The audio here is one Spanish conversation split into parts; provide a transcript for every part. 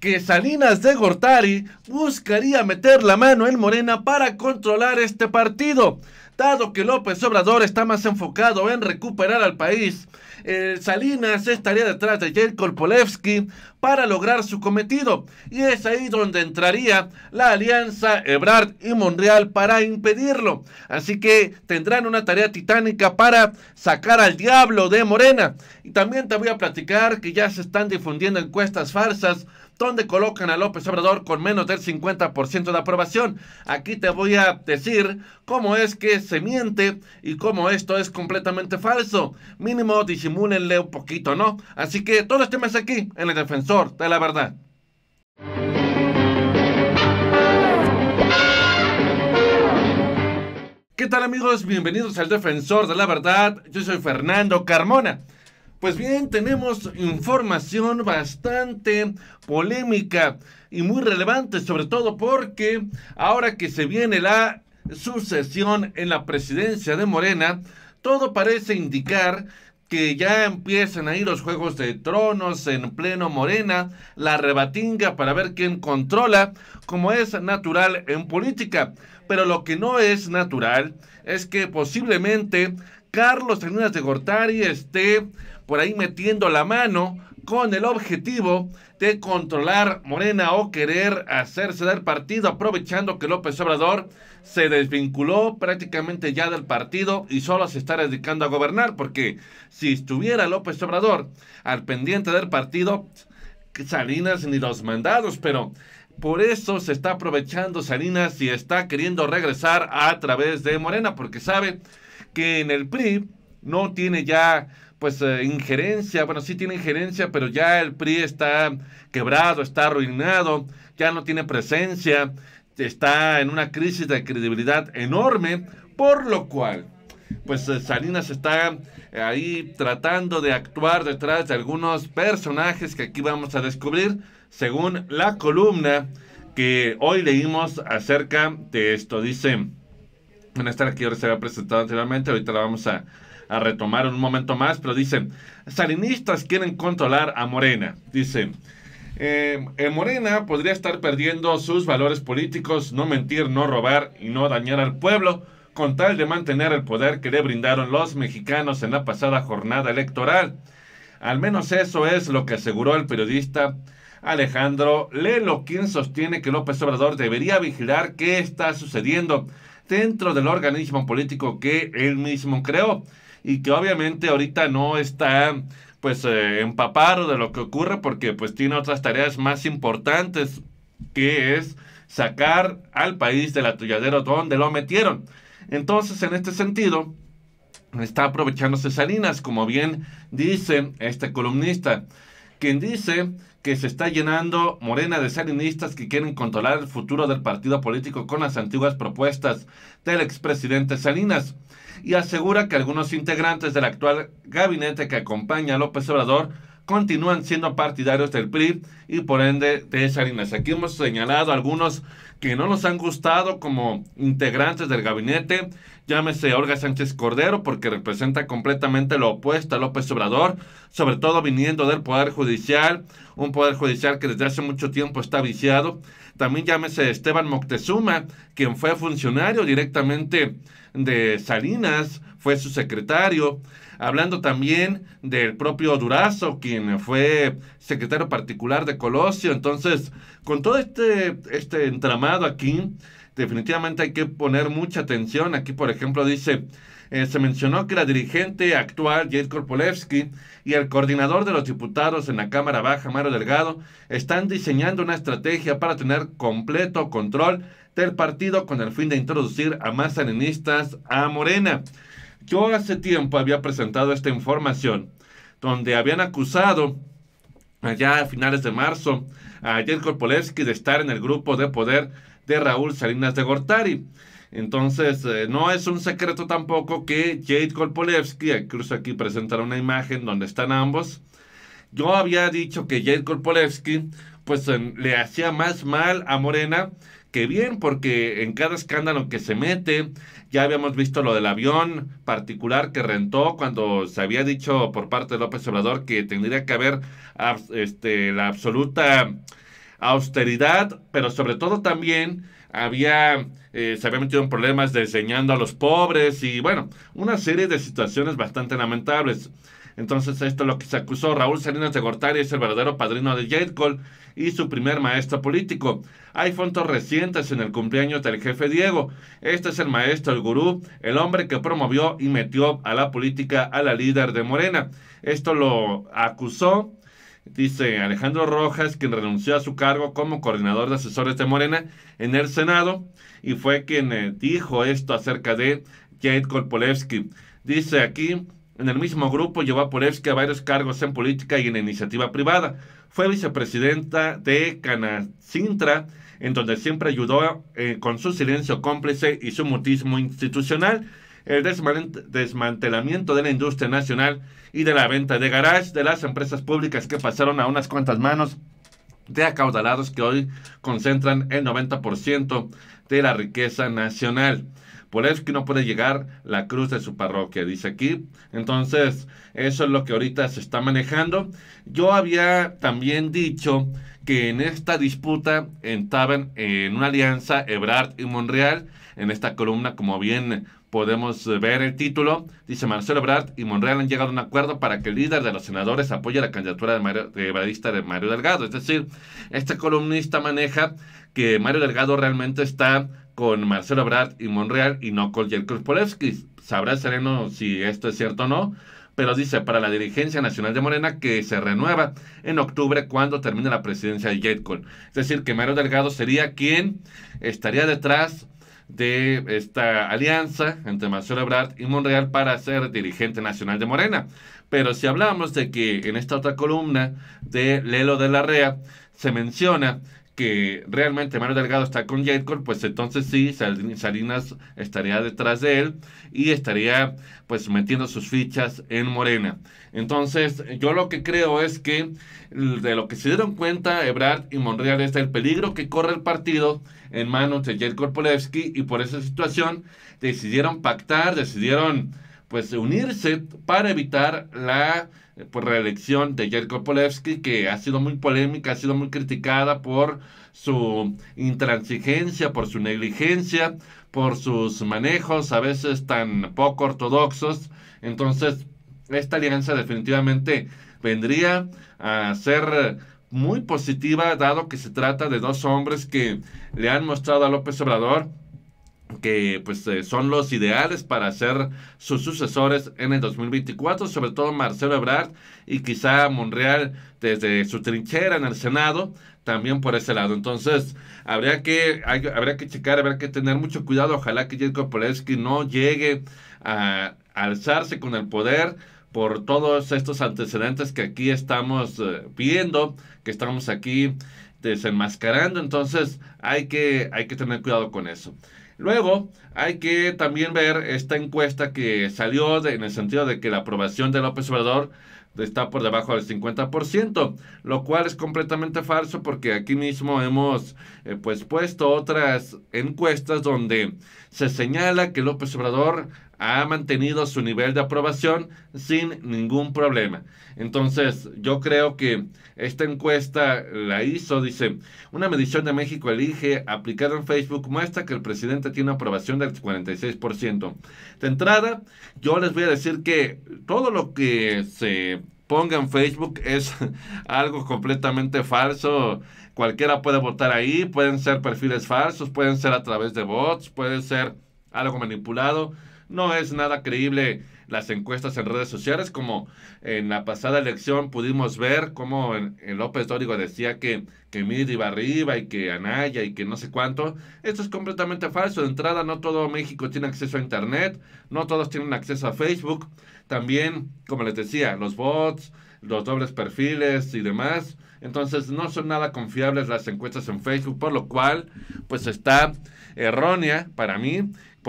que Salinas de Gortari buscaría meter la mano en Morena para controlar este partido. Dado que López Obrador está más enfocado en recuperar al país, Salinas estaría detrás de Jacob Polewski para lograr su cometido. Y es ahí donde entraría la alianza Ebrard y Monreal para impedirlo. Así que tendrán una tarea titánica para sacar al diablo de Morena. Y también te voy a platicar que ya se están difundiendo encuestas farsas donde colocan a López Obrador con menos del 50% de aprobación. Aquí te voy a decir cómo es que se miente y cómo esto es completamente falso. Mínimo disimúnenle un poquito, ¿no? Así que todo este mes aquí en el Defensor de la Verdad. ¿Qué tal amigos? Bienvenidos al Defensor de la Verdad. Yo soy Fernando Carmona. Pues bien, tenemos información bastante polémica y muy relevante, sobre todo porque ahora que se viene la sucesión en la presidencia de Morena, todo parece indicar que ya empiezan ahí los juegos de tronos en pleno Morena, la rebatinga para ver quién controla, como es natural en política. Pero lo que no es natural es que posiblemente Carlos Salinas de Gortari esté por ahí metiendo la mano con el objetivo de controlar Morena o querer hacerse del partido, aprovechando que López Obrador se desvinculó prácticamente ya del partido y solo se está dedicando a gobernar, porque si estuviera López Obrador al pendiente del partido, Salinas ni los mandados, pero por eso se está aprovechando Salinas y está queriendo regresar a través de Morena, porque sabe que en el PRI no tiene ya pues eh, injerencia, bueno, sí tiene injerencia, pero ya el PRI está quebrado, está arruinado, ya no tiene presencia, está en una crisis de credibilidad enorme, por lo cual, pues eh, Salinas está eh, ahí tratando de actuar detrás de algunos personajes que aquí vamos a descubrir, según la columna que hoy leímos acerca de esto. Dice, van estar aquí, se había presentado anteriormente, ahorita la vamos a a retomar un momento más, pero dicen, salinistas quieren controlar a Morena. Dicen, eh, Morena podría estar perdiendo sus valores políticos, no mentir, no robar y no dañar al pueblo, con tal de mantener el poder que le brindaron los mexicanos en la pasada jornada electoral. Al menos eso es lo que aseguró el periodista Alejandro Lelo, quien sostiene que López Obrador debería vigilar qué está sucediendo dentro del organismo político que él mismo creó y que obviamente ahorita no está pues empapado eh, de lo que ocurre porque pues tiene otras tareas más importantes que es sacar al país del atolladero donde lo metieron. Entonces, en este sentido, está aprovechando Salinas, como bien dice este columnista quien dice que se está llenando Morena de salinistas que quieren controlar el futuro del partido político con las antiguas propuestas del expresidente Salinas y asegura que algunos integrantes del actual gabinete que acompaña a López Obrador continúan siendo partidarios del PRI y por ende de Salinas. Aquí hemos señalado algunos que no nos han gustado como integrantes del gabinete Llámese Olga Sánchez Cordero porque representa completamente lo opuesto a López Obrador, sobre todo viniendo del Poder Judicial, un Poder Judicial que desde hace mucho tiempo está viciado. También llámese Esteban Moctezuma, quien fue funcionario directamente de Salinas, fue su secretario. Hablando también del propio Durazo, quien fue secretario particular de Colosio. Entonces, con todo este, este entramado aquí, definitivamente hay que poner mucha atención. Aquí, por ejemplo, dice, eh, se mencionó que la dirigente actual, Jade Korpolevsky, y el coordinador de los diputados en la Cámara Baja, Mario Delgado, están diseñando una estrategia para tener completo control del partido con el fin de introducir a más salinistas a Morena. Yo hace tiempo había presentado esta información donde habían acusado allá a finales de marzo a Jade Korpolevsky de estar en el grupo de poder de Raúl Salinas de Gortari. Entonces, eh, no es un secreto tampoco que Jade Kolpolevsky, incluso aquí presentan una imagen donde están ambos. Yo había dicho que Jade Kolpolevsky, pues le hacía más mal a Morena que bien, porque en cada escándalo que se mete, ya habíamos visto lo del avión particular que rentó cuando se había dicho por parte de López Obrador que tendría que haber este, la absoluta austeridad, pero sobre todo también había, eh, se había metido en problemas diseñando a los pobres y bueno, una serie de situaciones bastante lamentables. Entonces esto es lo que se acusó. Raúl Salinas de Gortari es el verdadero padrino de Jade y su primer maestro político. Hay fotos recientes en el cumpleaños del jefe Diego. Este es el maestro, el gurú, el hombre que promovió y metió a la política a la líder de Morena. Esto lo acusó Dice Alejandro Rojas, quien renunció a su cargo como coordinador de asesores de Morena en el Senado y fue quien eh, dijo esto acerca de Jade Kolpolevsky. Dice aquí, en el mismo grupo llevó a Polevsky a varios cargos en política y en iniciativa privada. Fue vicepresidenta de Canacintra, en donde siempre ayudó eh, con su silencio cómplice y su mutismo institucional el desmantelamiento de la industria nacional y de la venta de garage de las empresas públicas que pasaron a unas cuantas manos de acaudalados que hoy concentran el 90% de la riqueza nacional. Por eso que no puede llegar la cruz de su parroquia, dice aquí. Entonces, eso es lo que ahorita se está manejando. Yo había también dicho que en esta disputa estaban en una alianza Ebrard y Monreal en esta columna. Como bien podemos eh, ver el título, dice Marcelo Brad y Monreal han llegado a un acuerdo para que el líder de los senadores apoye la candidatura de, Mario, de Mario Delgado. Es decir, este columnista maneja que Mario Delgado realmente está con Marcelo Brad y Monreal y no con Jerko Polevsky. Sabrá el Sereno si esto es cierto o no pero dice para la dirigencia nacional de Morena que se renueva en octubre cuando termine la presidencia de Yetcol. Es decir, que Mario Delgado sería quien estaría detrás de esta alianza entre Marcelo Ebrard y Monreal para ser dirigente nacional de Morena. Pero si hablamos de que en esta otra columna de Lelo de la Rea se menciona que realmente Mario Delgado está con Yetcor, pues entonces sí, Salinas estaría detrás de él y estaría pues metiendo sus fichas en Morena. Entonces, yo lo que creo es que de lo que se dieron cuenta Ebrard y Monreal es el peligro que corre el partido en manos de Yetcor Polevsky y por esa situación decidieron pactar, decidieron pues unirse para evitar la pues, reelección de Jerko Polevsky, que ha sido muy polémica, ha sido muy criticada por su intransigencia, por su negligencia, por sus manejos a veces tan poco ortodoxos. Entonces, esta alianza definitivamente vendría a ser muy positiva, dado que se trata de dos hombres que le han mostrado a López Obrador que pues eh, son los ideales para ser sus sucesores en el 2024, sobre todo Marcelo Ebrard y quizá Monreal desde su trinchera en el Senado, también por ese lado. Entonces, habría que, habría que checar, habrá que tener mucho cuidado, ojalá que Jacob Polensky no llegue a alzarse con el poder por todos estos antecedentes que aquí estamos eh, viendo, que estamos aquí desenmascarando, entonces hay que, hay que tener cuidado con eso. Luego, hay que también ver esta encuesta que salió en el sentido de que la aprobación de López Obrador está por debajo del 50%, lo cual es completamente falso porque aquí mismo hemos eh, pues puesto otras encuestas donde se señala que López Obrador ha mantenido su nivel de aprobación sin ningún problema. Entonces, yo creo que esta encuesta la hizo, dice, una medición de México elige aplicada en Facebook muestra que el presidente tiene una aprobación del 46%. De entrada, yo les voy a decir que todo lo que se ponga en Facebook es algo completamente falso. Cualquiera puede votar ahí, pueden ser perfiles falsos, pueden ser a través de bots, puede ser algo manipulado no es nada creíble las encuestas en redes sociales, como en la pasada elección pudimos ver cómo en, López Dórigo decía que, que Miri iba arriba y que Anaya y que no sé cuánto. Esto es completamente falso. De entrada, no todo México tiene acceso a Internet, no todos tienen acceso a Facebook. También, como les decía, los bots, los dobles perfiles y demás. Entonces no son nada confiables las encuestas en Facebook, por lo cual pues está errónea para mí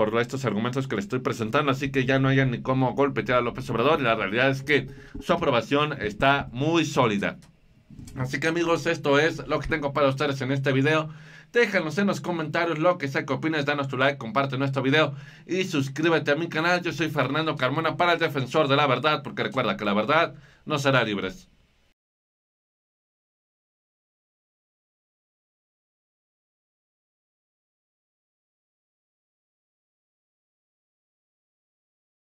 por estos argumentos que le estoy presentando, así que ya no haya ni cómo golpetear a López Obrador. Y La realidad es que su aprobación está muy sólida. Así que amigos, esto es lo que tengo para ustedes en este video. Déjanos en los comentarios lo que sea que opines, danos tu like, comparte nuestro video y suscríbete a mi canal. Yo soy Fernando Carmona para el Defensor de la Verdad, porque recuerda que la verdad no será libre.